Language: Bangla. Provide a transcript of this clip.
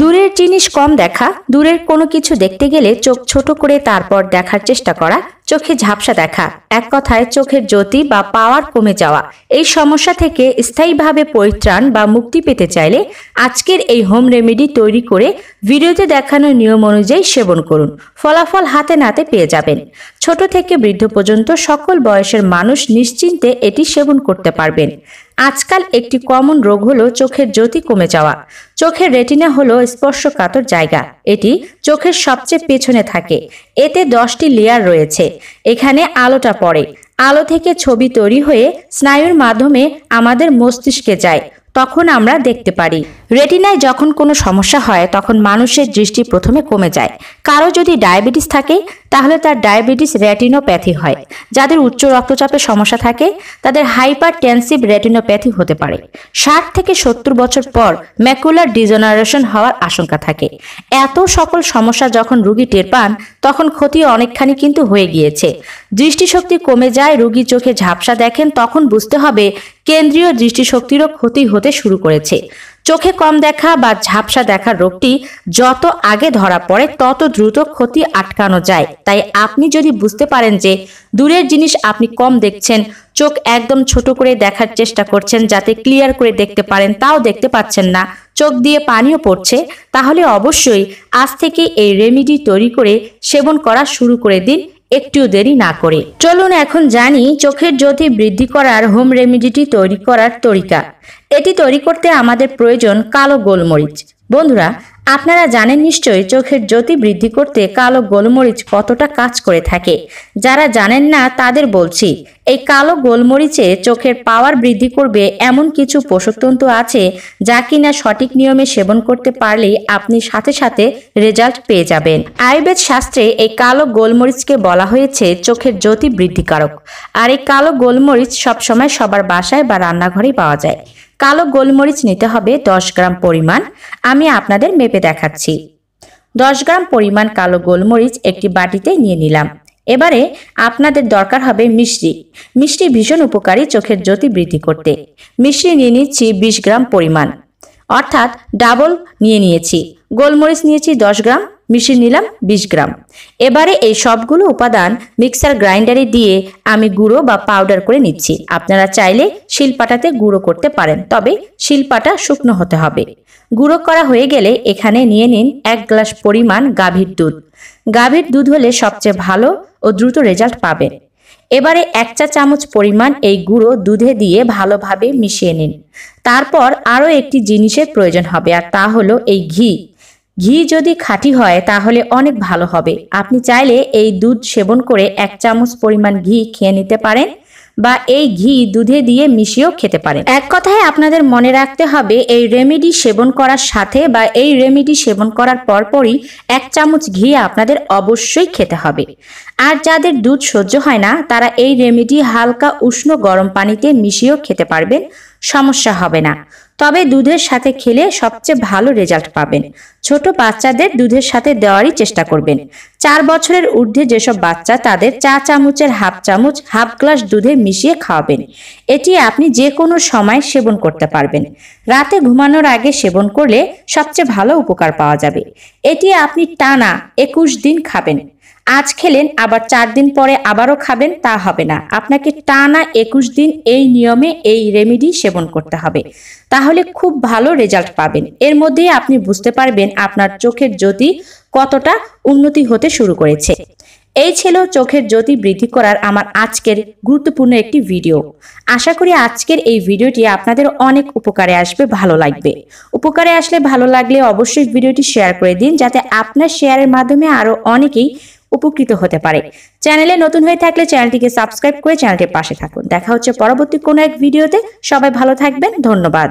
দূরের জিনিস কম দেখা দূরের কোনো কিছু দেখতে গেলে চোখ ছোট করে তারপর দেখার চেষ্টা করা চোখে ঝাপসা দেখা এক কথায় চোখের জ্যোতি বা পাওয়ার কমে যাওয়া এই সমস্যা থেকে স্থায়ীভাবে পরিত্রাণ বা মুক্তি পেতে চাইলে আজকের এই হোম রেমেডি তৈরি করে ভিডিওতে দেখানো নিয়ম অনুযায়ী সেবন করুন ফলাফল হাতে নাতে পেয়ে যাবেন ছোট থেকে বৃদ্ধ পর্যন্ত সকল বয়সের মানুষ নিশ্চিন্তে এটি সেবন করতে পারবেন আজকাল একটি কমন রোগ হলো চোখের জ্যোতি কমে যাওয়া চোখের রেটিনা হলো স্পর্শকাতর জায়গা এটি চোখের সবচেয়ে পেছনে থাকে এতে দশটি লেয়ার রয়েছে এখানে আলোটা পড়ে আলো থেকে ছবি তৈরি হয়ে স্নায়ুর মাধ্যমে আমাদের মস্তিষ্কে যায় তখন আমরা দেখতে পারি রেটিনায় যখন কোনো সমস্যা হয় তখন মানুষের দৃষ্টি প্রথমে কমে যায় কারো যদি ডায়াবেটিস থাকে তাহলে তার ডায়াবেটিস রেটিনোপ্যাথি হয় যাদের উচ্চ রক্তচাপের সমস্যা থাকে তাদের হাইপার টেন্সিভ রেটিনোপ্যাথি হতে পারে ষাট থেকে সত্তর বছর পর ম্যাকুলার ডিজেনারেশন হওয়ার আশঙ্কা থাকে এত সকল সমস্যা যখন রুগী টের পান তখন ক্ষতি অনেকখানি কিন্তু হয়ে গিয়েছে দৃষ্টিশক্তি কমে যায় রুগী চোখে ঝাপসা দেখেন তখন বুঝতে হবে কেন্দ্রীয় দৃষ্টিশক্তিরও ক্ষতি হতে শুরু করেছে চোখে কম দেখা বা ঝাপসা দেখা রোগটি যত আগে ধরা পড়ে তত দ্রুত ক্ষতি আটকানো যায় তাই আপনি যদি বুঝতে পারেন যে দূরের জিনিস আপনি কম দেখছেন চোখ একদম ছোট করে দেখার চেষ্টা করছেন যাতে ক্লিয়ার করে দেখতে পারেন তাও দেখতে পাচ্ছেন না চোখ দিয়ে পানিও পড়ছে তাহলে অবশ্যই আজ থেকে এই রেমিডি তৈরি করে সেবন করা শুরু করে দিন একটু দেরি না করে চলুন এখন জানি চোখের জ্যোতি বৃদ্ধি করার হোম রেমিডিটি তৈরি করার তরিকা এটি তৈরি করতে আমাদের প্রয়োজন কালো গোলমরিচ বন্ধুরা আপনারা জানেন নিশ্চয়ই চোখের জ্যোতি বৃদ্ধি করতে কালো গোলমরিচ কতটা কাজ করে থাকে যারা জানেন না তাদের বলছি এই কালো গোলমরিচে চোখের পাওয়ার বৃদ্ধি করবে এমন কিছু পোষকতন্তু আছে যা কিনা সঠিক নিয়মে সেবন করতে পারলেই আপনি সাথে সাথে রেজাল্ট পেয়ে যাবেন আয়ুর্বেদ শাস্ত্রে এই কালো গোলমরিচকে বলা হয়েছে চোখের জ্যোতি বৃদ্ধিকারক আর এই কালো গোলমরিচ সবসময় সবার বাসায় বা রান্নাঘরেই পাওয়া যায় কালো গোলমরিচ নিতে হবে দশ গ্রাম পরিমাণ আমি আপনাদের মেপে দেখাচ্ছি দশ গ্রাম পরিমাণ কালো গোলমরিচ একটি বাটিতে নিয়ে নিলাম এবারে আপনাদের দরকার হবে মিষ্টি মিষ্টি ভীষণ উপকারী চোখের জ্যোতি বৃদ্ধি করতে মিষ্টি নিয়ে নিচ্ছি বিশ গ্রাম পরিমাণ অর্থাৎ ডাবল নিয়ে নিয়েছি গোলমরিচ নিয়েছি দশ গ্রাম মিশিয়ে নিলাম ২০ গ্রাম এবারে এই সবগুলো উপাদান মিক্সার গ্রাইন্ডারে দিয়ে আমি গুঁড়ো বা পাউডার করে নিচ্ছি আপনারা চাইলে শিলপাটাতে গুঁড়ো করতে পারেন তবে শিলপাটা শুকনো হতে হবে গুঁড়ো করা হয়ে গেলে এখানে নিয়ে নিন এক গ্লাস পরিমাণ গাভীর দুধ গাভীর দুধ হলে সবচেয়ে ভালো ও দ্রুত রেজাল্ট পাবেন এবারে এক চা চামচ পরিমাণ এই গুঁড়ো দুধে দিয়ে ভালোভাবে মিশিয়ে নিন তারপর আরও একটি জিনিসের প্রয়োজন হবে আর তা হলো এই ঘি ঘি যদি খাঁটি হয় তাহলে অনেক ভালো হবে আপনি চাইলে এই দুধ সেবন করে এক চামচ পরিমাণ ঘি খেয়ে নিতে পারেন বা এই ঘি দুধে দিয়ে মিশিয়েও খেতে পারেন এক কথায় আপনাদের মনে রাখতে হবে এই রেমেডি সেবন করার সাথে বা এই রেমেডি সেবন করার পরপরই এক চামচ ঘি আপনাদের অবশ্যই খেতে হবে আর যাদের দুধ সহ্য হয় না তারা এই রেমেডি হালকা উষ্ণ গরম পানিতে মিশিয়েও খেতে পারবেন সমস্যা হবে না তবে দুধের সাথে খেলে সবচেয়ে ভালো রেজাল্ট পাবেন ছোট বাচ্চাদের দুধের সাথে দেওয়ারই চেষ্টা করবেন চার বছরের ঊর্ধ্বে যেসব বাচ্চা তাদের চা চামচের হাফ চামচ হাফ গ্লাস দুধে মিশিয়ে খাওয়াবেন এটি আপনি যে কোনো সময় সেবন করতে পারবেন রাতে ঘুমানোর আগে সেবন করলে সবচেয়ে ভালো উপকার পাওয়া যাবে এটি আপনি টানা একুশ দিন খাবেন আজ খেলেন আবার চার দিন পরে আবারও খাবেন তা হবে না আপনাকে টানা একুশ দিন এই নিয়মে এই রেমিডি সেবন করতে হবে তাহলে খুব ভালো রেজাল্ট পাবেন এর মধ্যে আপনি বুঝতে পারবেন আপনার চোখের জ্যোতি কতটা উন্নতি হতে শুরু করেছে এই ছিল চোখের জ্যোতি বৃদ্ধি করার আমার আজকের গুরুত্বপূর্ণ একটি ভিডিও আশা করি আজকের এই ভিডিওটি আপনাদের অনেক উপকারে আসবে ভালো লাগবে উপকারে আসলে ভালো লাগলে অবশ্যই ভিডিওটি শেয়ার করে দিন যাতে আপনার শেয়ারের মাধ্যমে আরও অনেকেই উপকৃত হতে পারে চ্যানেলে নতুন হয়ে থাকলে চ্যানেলটিকে সাবস্ক্রাইব করে চ্যানেলটির পাশে থাকুন দেখা হচ্ছে পরবর্তী কোনো এক ভিডিওতে সবাই ভালো থাকবেন ধন্যবাদ